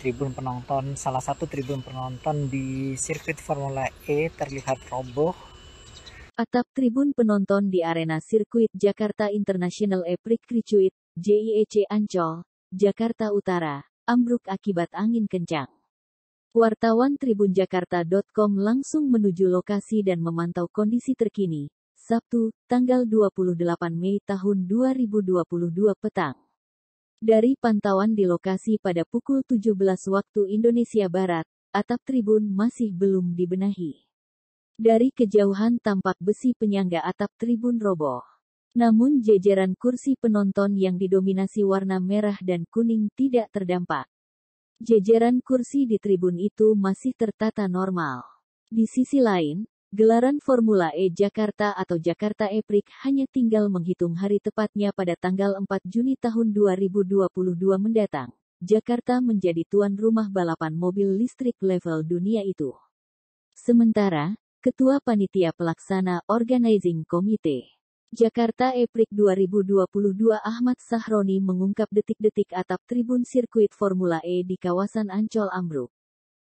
tribun penonton salah satu tribun penonton di sirkuit Formula E terlihat roboh. Atap tribun penonton di arena sirkuit Jakarta International E Prix Circuit JIEC Ancol, Jakarta Utara, ambruk akibat angin kencang. Wartawan tribunjakarta.com langsung menuju lokasi dan memantau kondisi terkini, Sabtu, tanggal 28 Mei tahun 2022 petang. Dari pantauan di lokasi pada pukul 17 waktu Indonesia Barat, atap tribun masih belum dibenahi. Dari kejauhan tampak besi penyangga atap tribun roboh. Namun jejeran kursi penonton yang didominasi warna merah dan kuning tidak terdampak. Jejeran kursi di tribun itu masih tertata normal. Di sisi lain, Gelaran Formula E Jakarta atau Jakarta e Prix hanya tinggal menghitung hari tepatnya pada tanggal 4 Juni tahun 2022 mendatang. Jakarta menjadi tuan rumah balapan mobil listrik level dunia itu. Sementara, Ketua Panitia Pelaksana Organizing Committee Jakarta e Prix 2022 Ahmad Sahroni mengungkap detik-detik atap tribun sirkuit Formula E di kawasan Ancol Ambruk.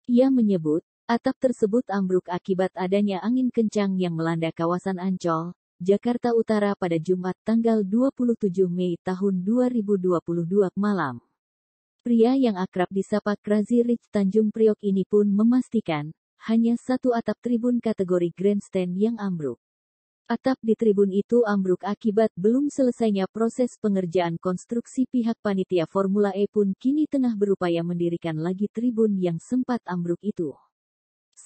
Ia menyebut, Atap tersebut ambruk akibat adanya angin kencang yang melanda kawasan Ancol, Jakarta Utara pada Jumat tanggal 27 Mei tahun 2022 malam. Pria yang akrab disapa Krazi Rich Tanjung Priok ini pun memastikan, hanya satu atap tribun kategori grandstand yang ambruk. Atap di tribun itu ambruk akibat belum selesainya proses pengerjaan konstruksi pihak panitia Formula E pun kini tengah berupaya mendirikan lagi tribun yang sempat ambruk itu.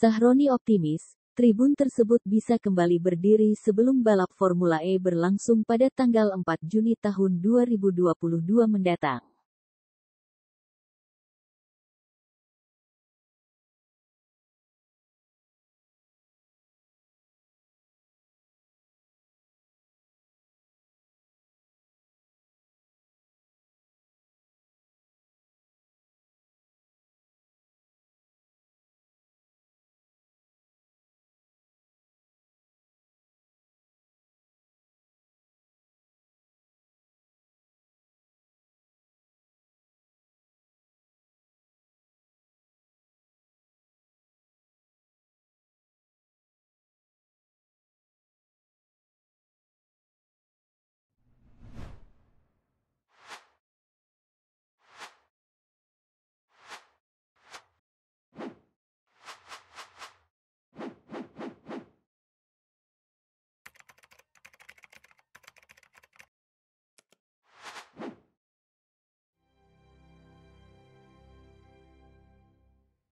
Sahroni optimis, tribun tersebut bisa kembali berdiri sebelum balap Formula E berlangsung pada tanggal 4 Juni tahun 2022 mendatang.